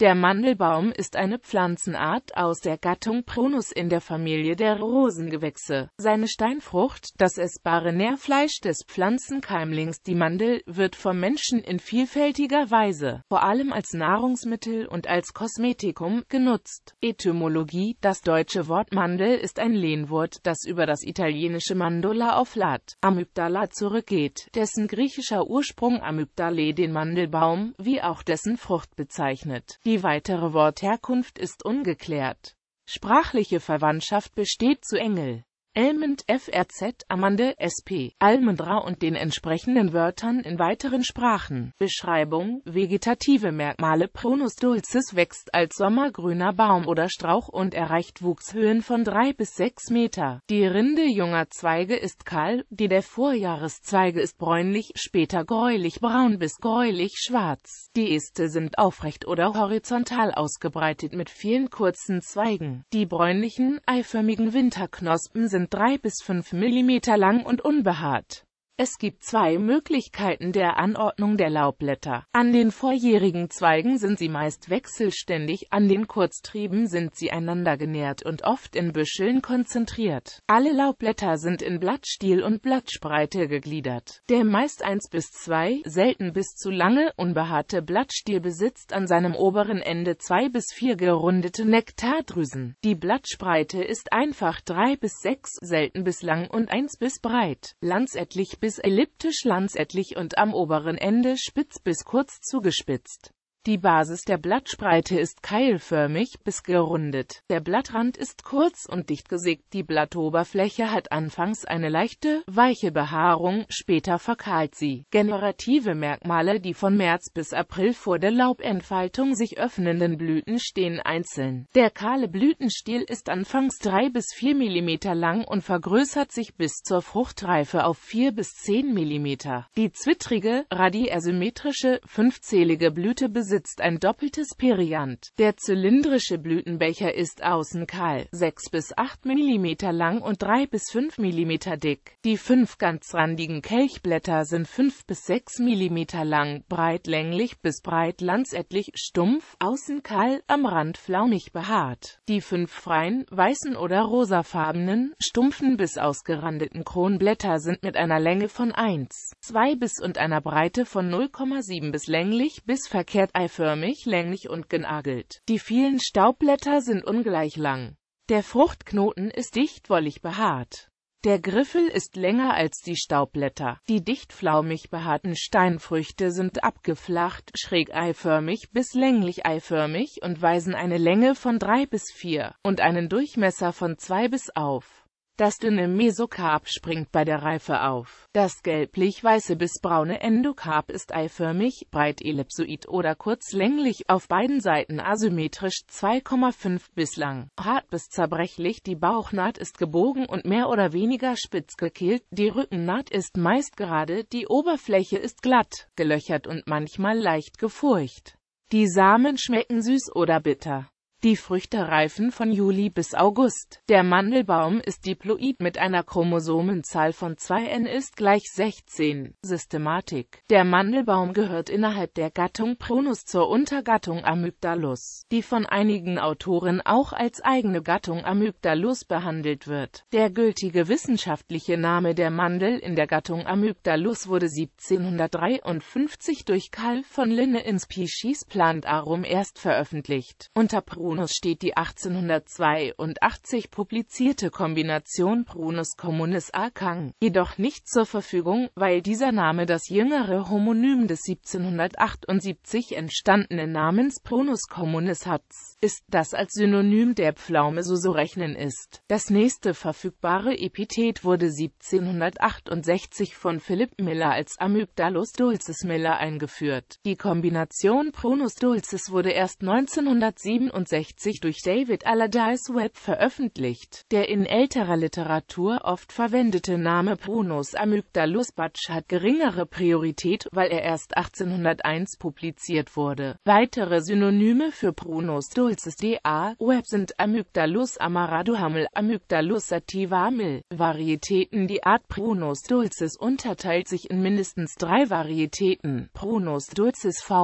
Der Mandelbaum ist eine Pflanzenart aus der Gattung Prunus in der Familie der Rosengewächse. Seine Steinfrucht, das essbare Nährfleisch des Pflanzenkeimlings, die Mandel, wird vom Menschen in vielfältiger Weise, vor allem als Nahrungsmittel und als Kosmetikum, genutzt. Etymologie Das deutsche Wort Mandel ist ein Lehnwort, das über das italienische Mandula auf Lat, Amygdala zurückgeht, dessen griechischer Ursprung Amygdale den Mandelbaum, wie auch dessen Frucht bezeichnet. Die die weitere Wortherkunft ist ungeklärt. Sprachliche Verwandtschaft besteht zu Engel Elmend FRZ Amande SP Almendra und den entsprechenden Wörtern in weiteren Sprachen. Beschreibung Vegetative Merkmale Pronus dulcis wächst als sommergrüner Baum oder Strauch und erreicht Wuchshöhen von drei bis sechs Meter. Die Rinde junger Zweige ist kahl, die der Vorjahreszweige ist bräunlich, später gräulich-braun bis gräulich-schwarz. Die Äste sind aufrecht oder horizontal ausgebreitet mit vielen kurzen Zweigen. Die bräunlichen, eiförmigen Winterknospen sind sind 3 bis 5 mm lang und unbehaart. Es gibt zwei Möglichkeiten der Anordnung der Laubblätter. An den vorjährigen Zweigen sind sie meist wechselständig, an den Kurztrieben sind sie einander genährt und oft in Büscheln konzentriert. Alle Laubblätter sind in Blattstiel und Blattspreite gegliedert. Der meist eins bis zwei, selten bis zu lange, unbehaarte Blattstiel besitzt an seinem oberen Ende zwei bis vier gerundete Nektardrüsen. Die Blattspreite ist einfach drei bis sechs, selten bis lang und eins bis breit, lanzettlich bis bis elliptisch-lanzettlich und am oberen Ende spitz bis kurz zugespitzt. Die Basis der Blattspreite ist keilförmig bis gerundet. Der Blattrand ist kurz und dicht gesägt. Die Blattoberfläche hat anfangs eine leichte, weiche Behaarung, später verkahlt sie. Generative Merkmale Die von März bis April vor der Laubentfaltung sich öffnenden Blüten stehen einzeln. Der kahle Blütenstiel ist anfangs drei bis vier Millimeter lang und vergrößert sich bis zur Fruchtreife auf vier bis zehn Millimeter. Die zwittrige, radiärsymmetrische, fünfzählige Blüte besitzt besitzt ein doppeltes Perianth. Der zylindrische Blütenbecher ist außen kahl, 6 bis 8 mm lang und 3 bis 5 mm dick. Die fünf ganzrandigen Kelchblätter sind 5 bis 6 mm lang, breitlänglich bis breit lanzettlich, stumpf, außen kahl, am Rand flaumig behaart. Die fünf freien, weißen oder rosafarbenen, stumpfen bis ausgerandeten Kronblätter sind mit einer Länge von 1, 2 bis und einer Breite von 0,7 bis länglich bis verkehrt eiförmig, länglich und genagelt. Die vielen Staubblätter sind ungleich lang. Der Fruchtknoten ist dicht wollig behaart. Der Griffel ist länger als die Staubblätter. Die dicht flaumig behaarten Steinfrüchte sind abgeflacht, schräg eiförmig bis länglich eiförmig und weisen eine Länge von drei bis vier und einen Durchmesser von zwei bis auf. Das dünne Mesokarp springt bei der Reife auf. Das gelblich-weiße bis braune Endokarp ist eiförmig, breit ellipsoid oder kurz länglich, auf beiden Seiten asymmetrisch 2,5 bis lang, hart bis zerbrechlich, die Bauchnaht ist gebogen und mehr oder weniger spitz gekehlt, die Rückennaht ist meist gerade, die Oberfläche ist glatt, gelöchert und manchmal leicht gefurcht. Die Samen schmecken süß oder bitter. Die Früchte reifen von Juli bis August. Der Mandelbaum ist diploid mit einer Chromosomenzahl von 2n ist gleich 16. Systematik Der Mandelbaum gehört innerhalb der Gattung Prunus zur Untergattung Amygdalus, die von einigen Autoren auch als eigene Gattung Amygdalus behandelt wird. Der gültige wissenschaftliche Name der Mandel in der Gattung Amygdalus wurde 1753 durch Karl von Linne in Species Plant Arum erst veröffentlicht. Unter Prunus Brunos steht die 1882 publizierte Kombination Brunos communis arcang, jedoch nicht zur Verfügung, weil dieser Name das jüngere Homonym des 1778 entstandenen Namens Prunus communis hats ist, das als Synonym der Pflaume so zu rechnen ist. Das nächste verfügbare Epithet wurde 1768 von Philipp Miller als Amygdalus dulcis Miller eingeführt. Die Kombination Prunus dulcis wurde erst 1967 1964 durch David Allardyce Webb veröffentlicht. Der in älterer Literatur oft verwendete Name Prunus amygdalus Batsch hat geringere Priorität, weil er erst 1801 publiziert wurde. Weitere Synonyme für Prunus dulcis da Webb sind Amygdalus amaraduhamel, Amygdalus sativamel. Varietäten Die Art Prunus dulcis unterteilt sich in mindestens drei Varietäten. Prunus dulcis var.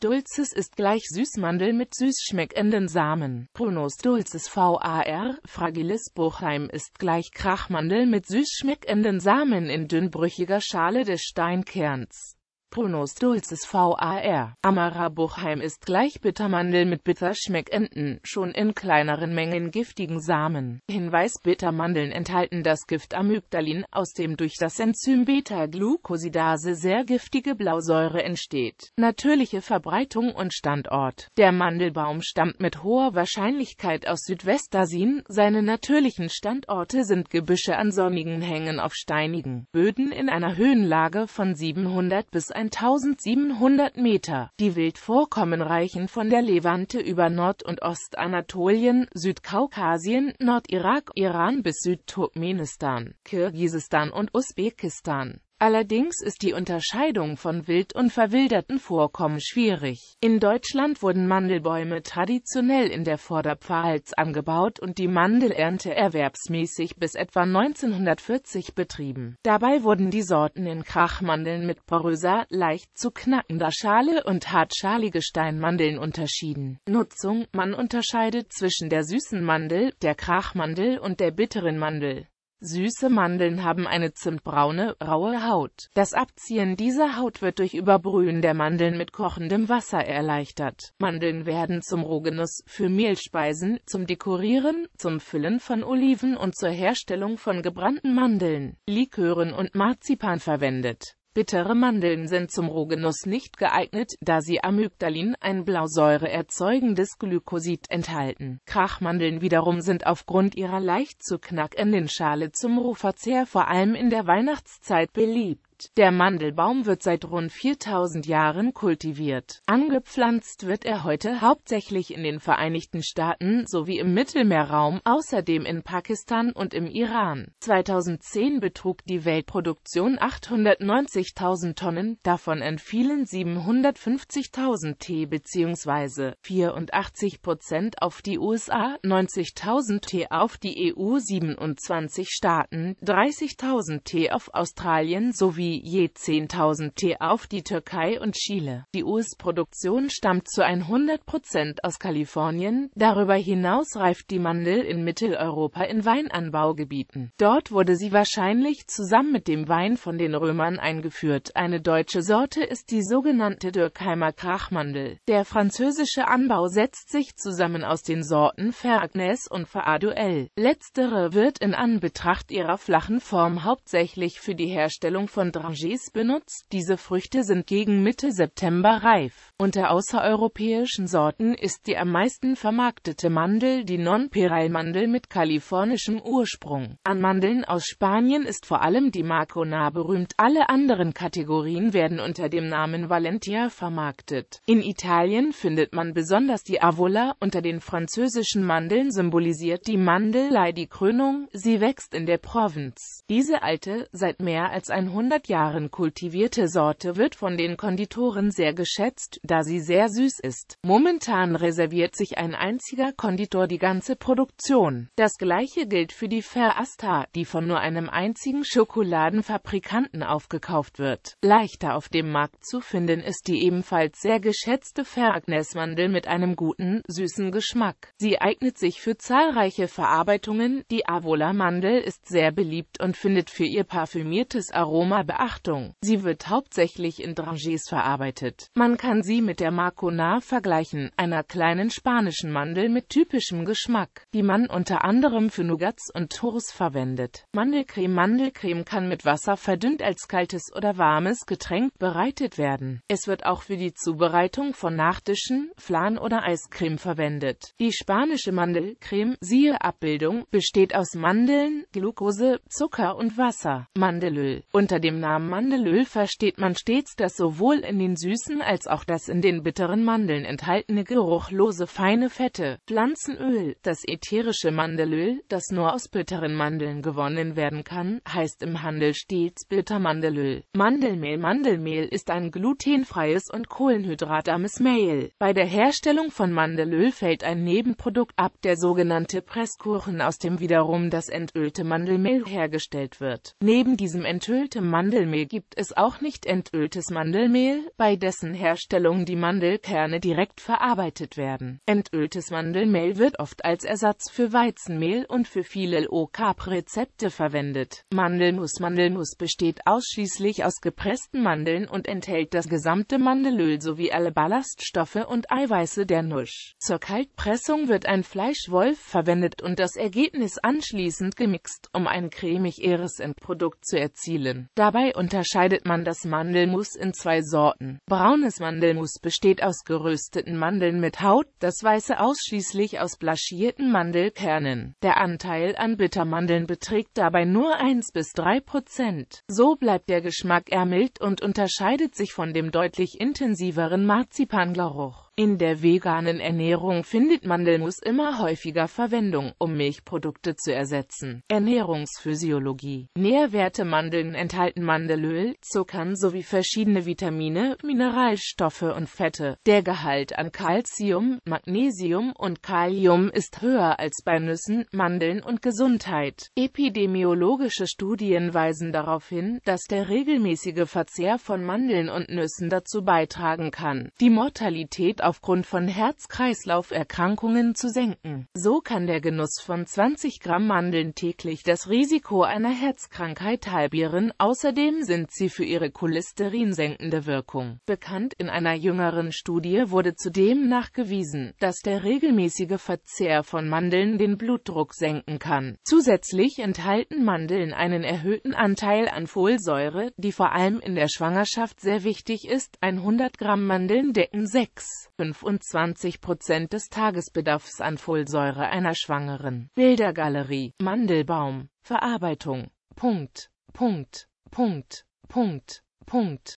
Dulcis ist gleich Süßmandel mit süß schmeckenden Samen. Prunus dulcis var. Fragilis Bruchheim ist gleich Krachmandel mit süß schmeckenden Samen in dünnbrüchiger Schale des Steinkerns. Prunus dulcis var. Amara Buchheim ist gleich Bittermandel mit bitter schmeckenden, schon in kleineren Mengen giftigen Samen. Hinweis Bittermandeln enthalten das Gift Amygdalin, aus dem durch das Enzym Beta-Glucosidase sehr giftige Blausäure entsteht. Natürliche Verbreitung und Standort Der Mandelbaum stammt mit hoher Wahrscheinlichkeit aus Südwestasien, seine natürlichen Standorte sind Gebüsche an sonnigen Hängen auf steinigen Böden in einer Höhenlage von 700 bis 1 1700 Meter. Die Wildvorkommen reichen von der Levante über Nord- und Ostanatolien, Südkaukasien, Nordirak, Iran bis Südturkmenistan, Kirgisistan und Usbekistan Allerdings ist die Unterscheidung von wild und verwilderten Vorkommen schwierig. In Deutschland wurden Mandelbäume traditionell in der Vorderpfalz angebaut und die Mandelernte erwerbsmäßig bis etwa 1940 betrieben. Dabei wurden die Sorten in Krachmandeln mit poröser, leicht zu knackender Schale und hartschalige Steinmandeln unterschieden. Nutzung Man unterscheidet zwischen der süßen Mandel, der Krachmandel und der bitteren Mandel. Süße Mandeln haben eine zimtbraune, raue Haut. Das Abziehen dieser Haut wird durch Überbrühen der Mandeln mit kochendem Wasser erleichtert. Mandeln werden zum Rohgenuss, für Mehlspeisen, zum Dekorieren, zum Füllen von Oliven und zur Herstellung von gebrannten Mandeln, Likören und Marzipan verwendet Bittere Mandeln sind zum Rohgenuss nicht geeignet, da sie Amygdalin, ein Blausäure erzeugendes Glykosid, enthalten. Krachmandeln wiederum sind aufgrund ihrer leicht zu knackenden Schale zum Rohverzehr vor allem in der Weihnachtszeit beliebt der Mandelbaum wird seit rund 4000 Jahren kultiviert. Angepflanzt wird er heute hauptsächlich in den Vereinigten Staaten sowie im Mittelmeerraum, außerdem in Pakistan und im Iran. 2010 betrug die Weltproduktion 890.000 Tonnen, davon entfielen 750.000 Tee bzw. 84 Prozent auf die USA, 90.000 Tee auf die EU, 27 Staaten, 30.000 Tee auf Australien sowie die je 10.000 T auf die Türkei und Chile. Die US-Produktion stammt zu 100% aus Kalifornien, darüber hinaus reift die Mandel in Mitteleuropa in Weinanbaugebieten. Dort wurde sie wahrscheinlich zusammen mit dem Wein von den Römern eingeführt. Eine deutsche Sorte ist die sogenannte Dürkheimer Krachmandel. Der französische Anbau setzt sich zusammen aus den Sorten Feragnes und Faaduel. Letztere wird in Anbetracht ihrer flachen Form hauptsächlich für die Herstellung von Dragees benutzt. Diese Früchte sind gegen Mitte September reif. Unter außereuropäischen Sorten ist die am meisten vermarktete Mandel die Non-Peral-Mandel mit kalifornischem Ursprung. An Mandeln aus Spanien ist vor allem die Marcona berühmt. Alle anderen Kategorien werden unter dem Namen Valentia vermarktet. In Italien findet man besonders die Avola. Unter den französischen Mandeln symbolisiert die Mandelei die Krönung. Sie wächst in der Provinz. Diese alte, seit mehr als 100 Jahren kultivierte Sorte wird von den Konditoren sehr geschätzt, da sie sehr süß ist. Momentan reserviert sich ein einziger Konditor die ganze Produktion. Das gleiche gilt für die Verasta, die von nur einem einzigen Schokoladenfabrikanten aufgekauft wird. Leichter auf dem Markt zu finden ist die ebenfalls sehr geschätzte Veragnesmandel mit einem guten, süßen Geschmack. Sie eignet sich für zahlreiche Verarbeitungen. Die Avola-Mandel ist sehr beliebt und findet für ihr parfümiertes Aroma Beachtung. Sie wird hauptsächlich in Drangés verarbeitet. Man kann sie mit der Marcona vergleichen, einer kleinen spanischen Mandel mit typischem Geschmack, die man unter anderem für Nougats und Tours verwendet. Mandelcreme Mandelcreme kann mit Wasser verdünnt als kaltes oder warmes Getränk bereitet werden. Es wird auch für die Zubereitung von Nachtischen, Flan oder Eiscreme verwendet. Die spanische Mandelcreme, siehe Abbildung, besteht aus Mandeln, Glucose, Zucker und Wasser. Mandelöl. Unter dem Namen Mandelöl versteht man stets das sowohl in den süßen als auch das in den bitteren Mandeln enthaltene geruchlose feine Fette. Pflanzenöl, das ätherische Mandelöl, das nur aus bitteren Mandeln gewonnen werden kann, heißt im Handel stets Bittermandelöl. Mandelmehl Mandelmehl ist ein glutenfreies und kohlenhydratarmes Mehl. Bei der Herstellung von Mandelöl fällt ein Nebenprodukt ab, der sogenannte Presskuchen, aus dem wiederum das entölte Mandelmehl hergestellt wird. Neben diesem entöltem Mandelmehl Mandelmehl gibt es auch nicht entöltes Mandelmehl, bei dessen Herstellung die Mandelkerne direkt verarbeitet werden. Entöltes Mandelmehl wird oft als Ersatz für Weizenmehl und für viele Low-Carb-Rezepte verwendet. Mandelmus Mandelmus besteht ausschließlich aus gepressten Mandeln und enthält das gesamte Mandelöl sowie alle Ballaststoffe und Eiweiße der Nusch. Zur Kaltpressung wird ein Fleischwolf verwendet und das Ergebnis anschließend gemixt, um ein cremig-eres Endprodukt zu erzielen. Dabei Hierbei unterscheidet man das Mandelmus in zwei Sorten. Braunes Mandelmus besteht aus gerösteten Mandeln mit Haut, das weiße ausschließlich aus blanchierten Mandelkernen. Der Anteil an Bittermandeln beträgt dabei nur 1 bis 3 Prozent. So bleibt der Geschmack eher und unterscheidet sich von dem deutlich intensiveren Marzipangeruch. In der veganen Ernährung findet Mandelmus immer häufiger Verwendung, um Milchprodukte zu ersetzen. Ernährungsphysiologie Nährwerte Mandeln enthalten Mandelöl, Zuckern sowie verschiedene Vitamine, Mineralstoffe und Fette. Der Gehalt an Calcium, Magnesium und Kalium ist höher als bei Nüssen, Mandeln und Gesundheit. Epidemiologische Studien weisen darauf hin, dass der regelmäßige Verzehr von Mandeln und Nüssen dazu beitragen kann, die Mortalität aufgrund von Herz-Kreislauf-Erkrankungen zu senken. So kann der Genuss von 20 Gramm Mandeln täglich das Risiko einer Herzkrankheit halbieren, außerdem sind sie für ihre cholesterinsenkende Wirkung bekannt. In einer jüngeren Studie wurde zudem nachgewiesen, dass der regelmäßige Verzehr von Mandeln den Blutdruck senken kann. Zusätzlich enthalten Mandeln einen erhöhten Anteil an Folsäure, die vor allem in der Schwangerschaft sehr wichtig ist. 100 Gramm Mandeln decken 6 25 Prozent des Tagesbedarfs an Folsäure einer Schwangeren. Bildergalerie, Mandelbaum, Verarbeitung. Punkt, Punkt, Punkt, Punkt, Punkt.